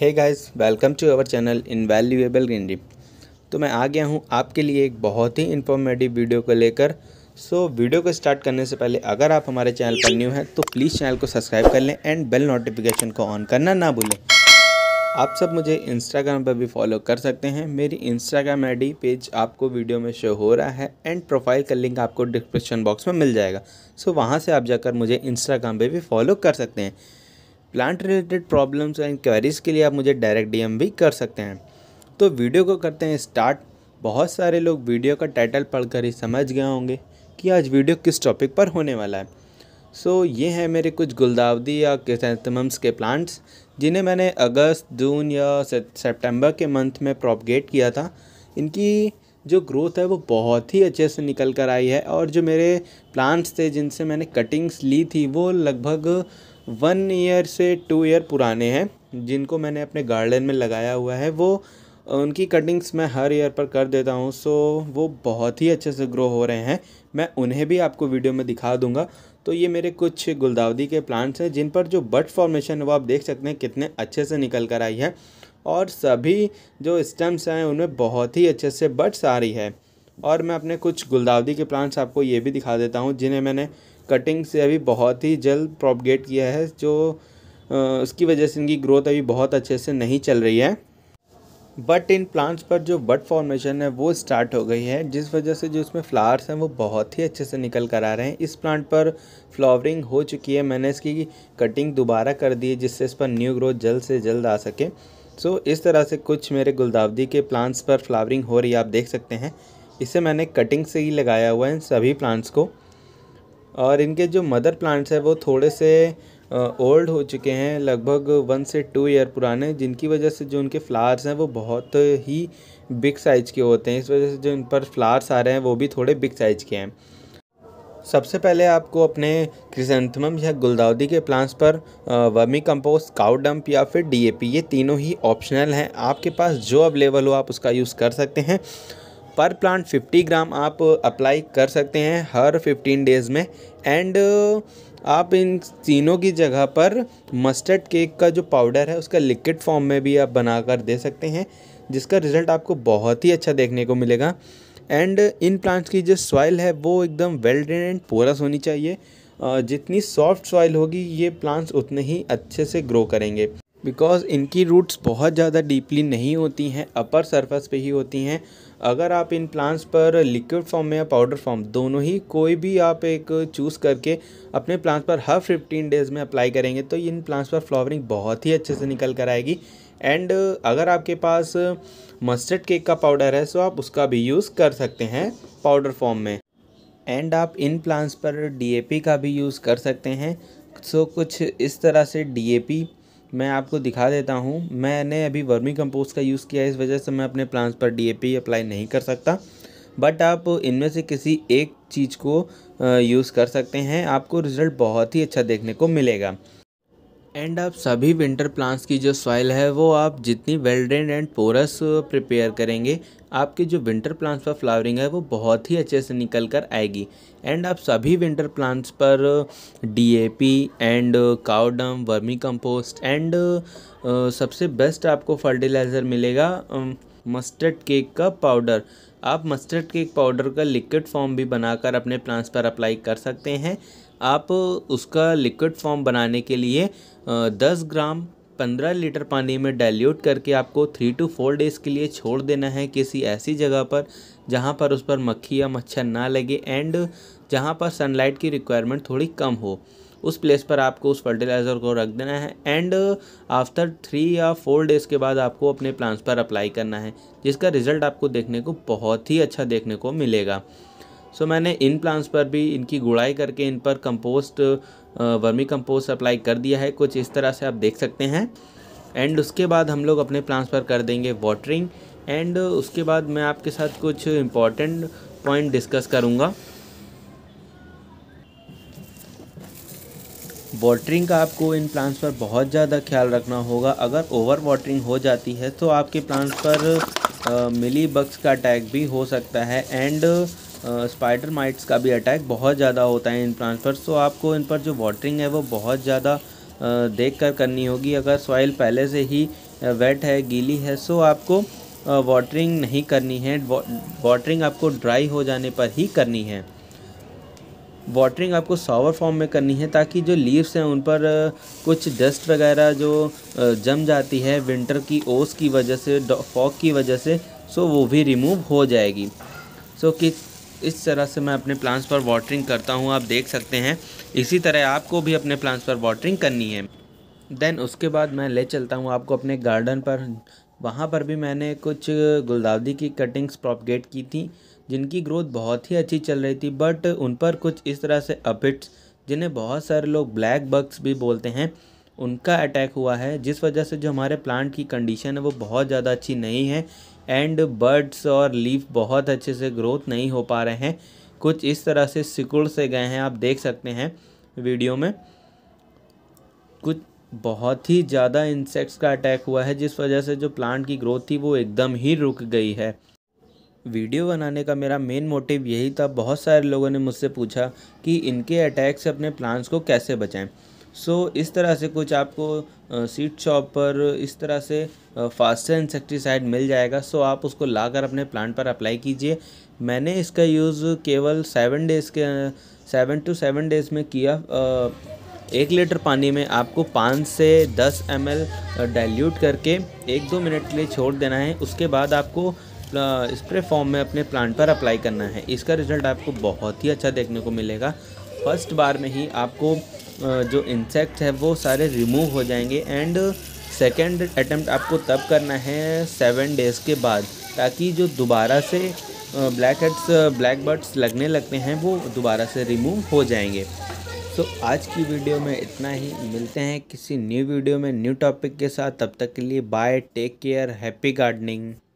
है guys welcome to our channel valuable greenery तो मैं आ गया हूँ आपके लिए एक बहुत ही इन्फॉर्मेटिव वीडियो को लेकर सो so, वीडियो को स्टार्ट करने से पहले अगर आप हमारे चैनल पर न्यू हैं तो प्लीज़ चैनल को सब्सक्राइब कर लें एंड बेल नोटिफिकेशन को ऑन करना ना भूलें आप सब मुझे इंस्टाग्राम पर भी फॉलो कर सकते हैं मेरी इंस्टाग्राम आईडी पेज आपको वीडियो में शो हो रहा है एंड प्रोफाइल का लिंक आपको डिस्क्रिप्शन बॉक्स में मिल जाएगा सो so, वहाँ से आप जाकर मुझे इंस्टाग्राम पर भी फॉलो कर सकते हैं plant related problems and queries के लिए आप मुझे डायरेक्ट डीएम भी कर सकते हैं तो वीडियो को करते हैं स्टार्ट बहुत सारे लोग वीडियो का टाइटल पढ़कर ही समझ गए होंगे कि आज वीडियो किस टॉपिक पर होने वाला है सो so, ये हैं मेरे कुछ गुलदावदी या किसम्स के प्लांट्स जिन्हें मैंने अगस्त जून या सितंबर के मंथ में प्रॉपगेट किया था इनकी जो ग्रोथ है वो बहुत ही अच्छे से निकल कर आई है और जो मेरे प्लांट्स थे जिनसे मैंने कटिंग्स ली थी वो लगभग वन ईयर से टू ईयर पुराने हैं जिनको मैंने अपने गार्डन में लगाया हुआ है वो उनकी कटिंग्स मैं हर ईयर पर कर देता हूँ सो वो बहुत ही अच्छे से ग्रो हो रहे हैं मैं उन्हें भी आपको वीडियो में दिखा दूँगा तो ये मेरे कुछ गुलदावदी के प्लांट्स हैं जिन पर जो बट फॉर्मेशन है वो आप देख सकते हैं कितने अच्छे से निकल कर आई है और सभी जो स्टेम्स हैं उनमें बहुत ही अच्छे से बड्स आ रही है और मैं अपने कुछ गुलदावदी के प्लांट्स आपको ये भी दिखा देता हूँ जिन्हें मैंने कटिंग से अभी बहुत ही जल्द प्रॉपगेट किया है जो उसकी वजह से इनकी ग्रोथ अभी बहुत अच्छे से नहीं चल रही है बट इन प्लांट्स पर जो बट फॉर्मेशन है वो स्टार्ट हो गई है जिस वजह से जो इसमें फ्लावर्स हैं वो बहुत ही अच्छे से निकल कर आ रहे हैं इस प्लांट पर फ्लावरिंग हो चुकी है मैंने इसकी कटिंग दोबारा कर दी है जिससे इस पर न्यू ग्रोथ जल्द से जल्द आ सके सो so, इस तरह से कुछ मेरे गुलदावदी के प्लांट्स पर फ्लावरिंग हो रही है आप देख सकते हैं इसे मैंने कटिंग से ही लगाया हुआ है इन सभी प्लांट्स को और इनके जो मदर प्लांट्स हैं वो थोड़े से ओल्ड हो चुके हैं लगभग वन से टू ईयर पुराने जिनकी वजह से जो उनके फ्लावर्स हैं वो बहुत ही बिग साइज़ के होते हैं इस वजह से जो इन पर फ्लावर्स आ रहे हैं वो भी थोड़े बिग साइज़ के हैं सबसे पहले आपको अपने क्रिसेंथमम या गुलदाउदी के प्लांट्स पर वर्मी कंपोस्ट काउ डंप या फिर डीएपी ये तीनों ही ऑप्शनल हैं आपके पास जो अवेलेबल हो आप उसका यूज़ कर सकते हैं पर प्लांट 50 ग्राम आप अप्लाई कर सकते हैं हर 15 डेज़ में एंड uh, आप इन तीनों की जगह पर मस्टर्ड केक का जो पाउडर है उसका लिक्विड फॉर्म में भी आप बना कर दे सकते हैं जिसका रिज़ल्ट आपको बहुत ही अच्छा देखने को मिलेगा एंड इन प्लांट्स की जो सॉइल है वो एकदम वेल ड्रेन एंड पोरस होनी चाहिए uh, जितनी सॉफ्ट सॉइल होगी ये प्लांट्स उतने ही अच्छे से ग्रो करेंगे बिकॉज़ इनकी रूट्स बहुत ज़्यादा डीपली नहीं होती हैं अपर सरफेस पे ही होती हैं अगर आप इन प्लांट्स पर लिक्विड फॉर्म में या पाउडर फॉर्म दोनों ही कोई भी आप एक चूज़ करके अपने प्लांट्स पर हर फिफ्टीन डेज़ में अप्लाई करेंगे तो इन प्लांट्स पर फ्लावरिंग बहुत ही अच्छे से निकल कर आएगी एंड अगर आपके पास मस्टर्ड केक का पाउडर है सो तो आप उसका भी यूज़ कर सकते हैं पाउडर फॉर्म में एंड आप इन प्लांट्स पर डी का भी यूज़ कर सकते हैं सो कुछ इस तरह से डी मैं आपको दिखा देता हूँ मैंने अभी वर्मी कंपोस्ट का यूज़ किया है इस वजह से मैं अपने प्लांट्स पर डीएपी अप्लाई नहीं कर सकता बट आप इनमें से किसी एक चीज़ को यूज़ कर सकते हैं आपको रिज़ल्ट बहुत ही अच्छा देखने को मिलेगा एंड आप सभी विंटर प्लांट्स की जो सॉइल है वो आप जितनी well drain and porous prepare करेंगे आपके जो विंटर प्लांट्स पर फ्लावरिंग है वो बहुत ही अच्छे से निकल कर आएगी एंड आप सभी विंटर प्लांट्स पर DAP and cow dung vermi compost and सबसे बेस्ट आपको फर्टिलाइज़र मिलेगा मस्टर्ड um, केक का पाउडर आप मस्टर्ड केक पाउडर का लिक्विड फॉर्म भी बनाकर अपने प्लांट्स पर अप्लाई कर सकते हैं आप उसका लिक्विड फॉर्म बनाने के लिए दस ग्राम पंद्रह लीटर पानी में डाइल्यूट करके आपको थ्री टू फोर डेज़ के लिए छोड़ देना है किसी ऐसी जगह पर जहाँ पर उस पर मक्खी या मच्छर ना लगे एंड जहाँ पर सनलाइट की रिक्वायरमेंट थोड़ी कम हो उस प्लेस पर आपको उस फर्टिलाइज़र को रख देना है एंड आफ्टर थ्री या फोर डेज़ के बाद आपको अपने प्लांट्स पर अप्लाई करना है जिसका रिज़ल्ट आपको देखने को बहुत ही अच्छा देखने को मिलेगा सो मैंने इन प्लांट्स पर भी इनकी गुड़ाई करके इन पर कंपोस्ट वर्मी कंपोस्ट अप्लाई कर दिया है कुछ इस तरह से आप देख सकते हैं एंड उसके बाद हम लोग अपने प्लांट्स पर कर देंगे वाटरिंग एंड उसके बाद मैं आपके साथ कुछ इम्पॉर्टेंट पॉइंट डिस्कस करूँगा वाटरिंग का आपको इन प्लांट्स पर बहुत ज़्यादा ख्याल रखना होगा अगर ओवर वाटरिंग हो जाती है तो आपके प्लांट्स पर मिली बग्स का अटैक भी हो सकता है एंड स्पाइडर माइट्स का भी अटैक बहुत ज़्यादा होता है इन प्लांट्स पर सो आपको इन पर जो वाटरिंग है वो बहुत ज़्यादा देख कर करनी होगी अगर सॉइल पहले से ही वेट है गीली है सो आपको वाटरिंग नहीं करनी है वाटरिंग आपको ड्राई हो जाने पर ही करनी है वाटरिंग आपको सावर फॉर्म में करनी है ताकि जो लीव्स हैं उन पर कुछ डस्ट वगैरह जो जम जाती है विंटर की ओस की वजह से फॉग की वजह से सो वो भी रिमूव हो जाएगी सो कि इस तरह से मैं अपने प्लांट्स पर वाटरिंग करता हूँ आप देख सकते हैं इसी तरह आपको भी अपने प्लांट्स पर वाटरिंग करनी है देन उसके बाद मैं ले चलता हूँ आपको अपने गार्डन पर वहाँ पर भी मैंने कुछ गुलदावदी की कटिंग्स प्रॉपगेट की थी जिनकी ग्रोथ बहुत ही अच्छी चल रही थी बट उन पर कुछ इस तरह से अपिट्स जिन्हें बहुत सारे लोग ब्लैक बग्स भी बोलते हैं उनका अटैक हुआ है जिस वजह से जो हमारे प्लांट की कंडीशन है वो बहुत ज़्यादा अच्छी नहीं है एंड बर्ड्स और लीफ बहुत अच्छे से ग्रोथ नहीं हो पा रहे हैं कुछ इस तरह से सिकुड़ से गए हैं आप देख सकते हैं वीडियो में कुछ बहुत ही ज़्यादा इंसेक्ट्स का अटैक हुआ है जिस वजह से जो प्लांट की ग्रोथ थी वो एकदम ही रुक गई है वीडियो बनाने का मेरा मेन मोटिव यही था बहुत सारे लोगों ने मुझसे पूछा कि इनके अटैक से अपने प्लांट्स को कैसे बचाएं सो इस तरह से कुछ आपको सीड शॉप पर इस तरह से फास्टर इंसेक्टिसाइड मिल जाएगा सो आप उसको लाकर अपने प्लांट पर अप्लाई कीजिए मैंने इसका यूज़ केवल सेवन डेज़ के सेवन टू सेवन डेज़ में किया एक लीटर पानी में आपको पाँच से दस एम एल डाइल्यूट करके एक दो मिनट के लिए छोड़ देना है उसके बाद आपको स्प्रे फॉर्म में अपने प्लांट पर अप्लाई करना है इसका रिजल्ट आपको बहुत ही अच्छा देखने को मिलेगा फर्स्ट बार में ही आपको जो इंसेक्ट है वो सारे रिमूव हो जाएंगे एंड सेकेंड अटैम्प्ट आपको तब करना है सेवन डेज़ के बाद ताकि जो दोबारा से ब्लैक हेड्स ब्लैक बर्ड्स लगने लगते हैं वो दोबारा से रिमूव हो जाएंगे तो आज की वीडियो में इतना ही मिलते हैं किसी न्यू वीडियो में न्यू टॉपिक के साथ तब तक के लिए bye take care happy gardening